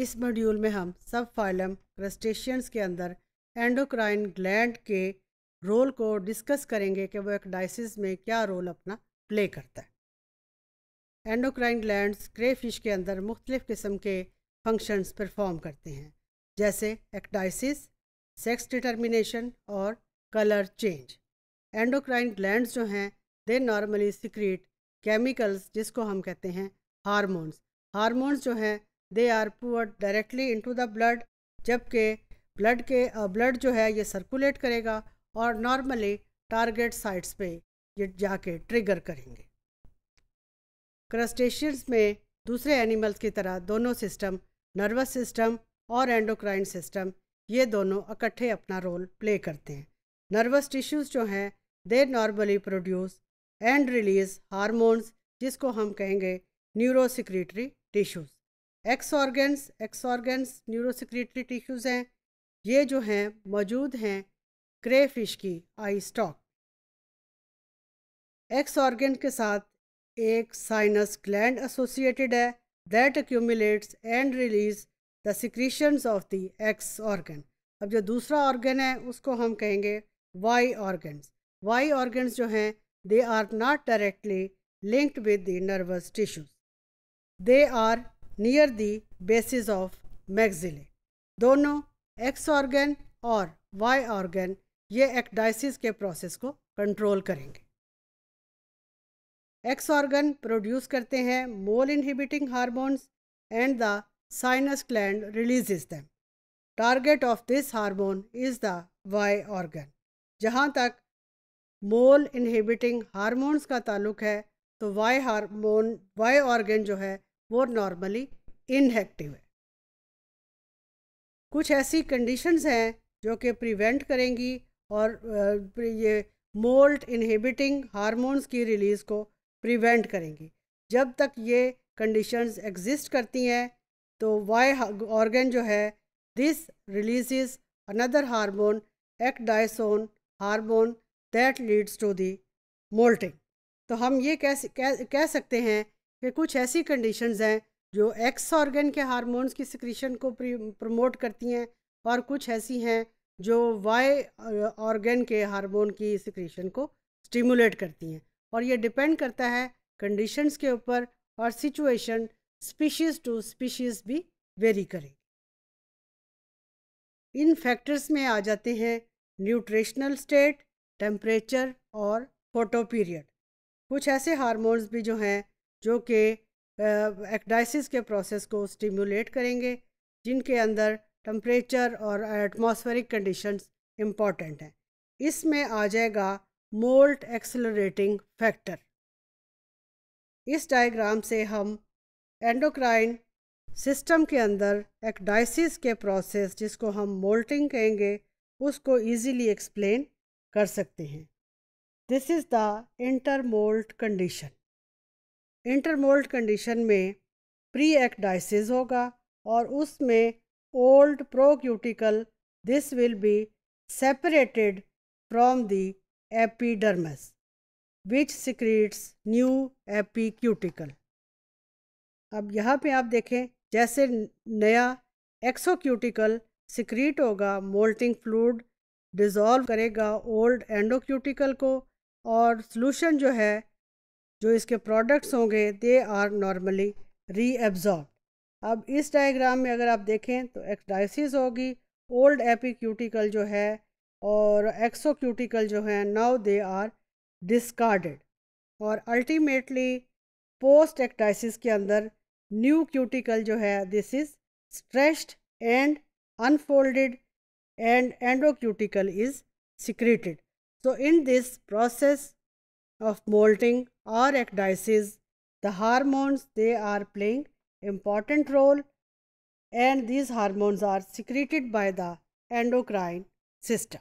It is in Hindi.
इस मॉड्यूल में हम सब फाइलम क्रस्टेशियंस के अंदर एंडोक्राइन ग्लैंड के रोल को डिस्कस करेंगे कि वो डाइसिस में क्या रोल अपना प्ले करता है एंडोक्राइन ग्लैंड क्रेफिश के अंदर मुख्तलिफ़ किस्म के फंक्शंस परफॉर्म करते हैं जैसे एक्टाइसिस सेक्स डिटर्मिनेशन और कलर चेंज एंडोक्राइन ग्लैंड्स जो हैं दे नॉर्मली सिक्रीट केमिकल्स जिसको हम कहते हैं हारमोन्स हारमोन्स जो हैं they are poured directly into the blood जबकि ब्लड के ब्लड जो है ये सर्कुलेट करेगा और नॉर्मली टारगेट साइट्स पे ये जाके ट्रिगर करेंगे क्रस्टेशियंस में दूसरे एनिमल्स की तरह दोनों सिस्टम नर्वस सिस्टम और एंडोक्राइन सिस्टम ये दोनों इकट्ठे अपना रोल प्ले करते हैं नर्वस टिश्यूज़ जो हैं they normally produce and release hormones जिसको हम कहेंगे neurosecretory tissues X organs X organs neurosecretory tissues हैं ये जो हैं मौजूद हैं क्रे फिश की आई स्टॉक एक्स ऑर्गन के साथ एक साइनस ग्लैंड एसोसिएटेड है that accumulates and release the secretions of the X organ अब जो दूसरा ऑर्गन है उसको हम कहेंगे वाई ऑर्गन्स वाई ऑर्गन्स जो हैं they are not directly linked with the nervous tissues they are near the basis of maxillae दोनों एक्स ऑर्गन और वाई ऑर्गन ये एक्टाइसिस के प्रोसेस को कंट्रोल करेंगे एक्स ऑर्गन प्रोड्यूस करते हैं moult inhibiting hormones and the sinus release releases them target of this hormone is the Y organ जहाँ तक मोल इनहिबिटिंग हारमोन्स का ताल्लुक है तो वाई हारमोन वाई ऑर्गन जो है वो नॉर्मली इनहेक्टिव है कुछ ऐसी कंडीशंस हैं जो कि प्रिवेंट करेंगी और ये मोल्ट इनहिबिटिंग हार्मोन्स की रिलीज़ को प्रिवेंट करेंगी जब तक ये कंडीशंस एग्जिस्ट करती हैं तो वाई ऑर्गन जो है this release another hormone ecdysone hormone that leads to the moulting तो हम ये कह कह, कह सकते हैं कि कुछ ऐसी कंडीशंस हैं जो एक्स ऑर्गन के हार्मोन्स की सिक्रीशन को प्रमोट करती हैं और कुछ ऐसी हैं जो वाई ऑर्गन के हार्मोन की सिक्रीशन को स्टिमुलेट करती हैं और ये डिपेंड करता है कंडीशंस के ऊपर और सिचुएशन स्पीशीज़ टू स्पीशीज़ भी वेरी करें इन फैक्टर्स में आ जाते हैं न्यूट्रिशनल स्टेट टेम्परेचर और फोटो पीरियड कुछ ऐसे हार्मोन्स भी जो हैं जो कि एक्डाइसिस के प्रोसेस को स्टिमुलेट करेंगे जिनके अंदर टम्परेचर और एटमॉस्फेरिक कंडीशंस इम्पॉर्टेंट हैं इसमें आ जाएगा मोल्ट एक्सलोरेटिंग फैक्टर इस डायग्राम से हम एंडोक्राइन सिस्टम के अंदर एक्डाइसिस के प्रोसेस जिसको हम मोल्टिंग कहेंगे उसको इजीली एक्सप्लेन कर सकते हैं this is the intermoult condition intermoult condition में प्री एक्डाइसिस होगा और उसमें old procuticle this will be separated from the epidermis which secretes new epicuticle अब यहाँ पे आप देखें जैसे नया एक्सोक्यूटिकल सिक्रीट होगा मोल्टिंग फ्लूड डिजॉल्व करेगा ओल्ड एंडोक्यूटिकल को और सॉल्यूशन जो है जो इसके प्रोडक्ट्स होंगे दे आर नॉर्मली रीएब्जॉर्ब अब इस डायग्राम में अगर आप देखें तो एक्सडाइसिस होगी ओल्ड एपिक्यूटिकल जो है और एक्सोक्यूटिकल जो है नाउ दे आर डिस्कार्डेड और अल्टीमेटली पोस्ट एक्टाइसिस के अंदर न्यू क्यूटिकल जो है this is stressed and unfolded and endocuticle is secreted so in this process of molting or ecdysis, the hormones they are playing important role and these hormones are secreted by the endocrine system.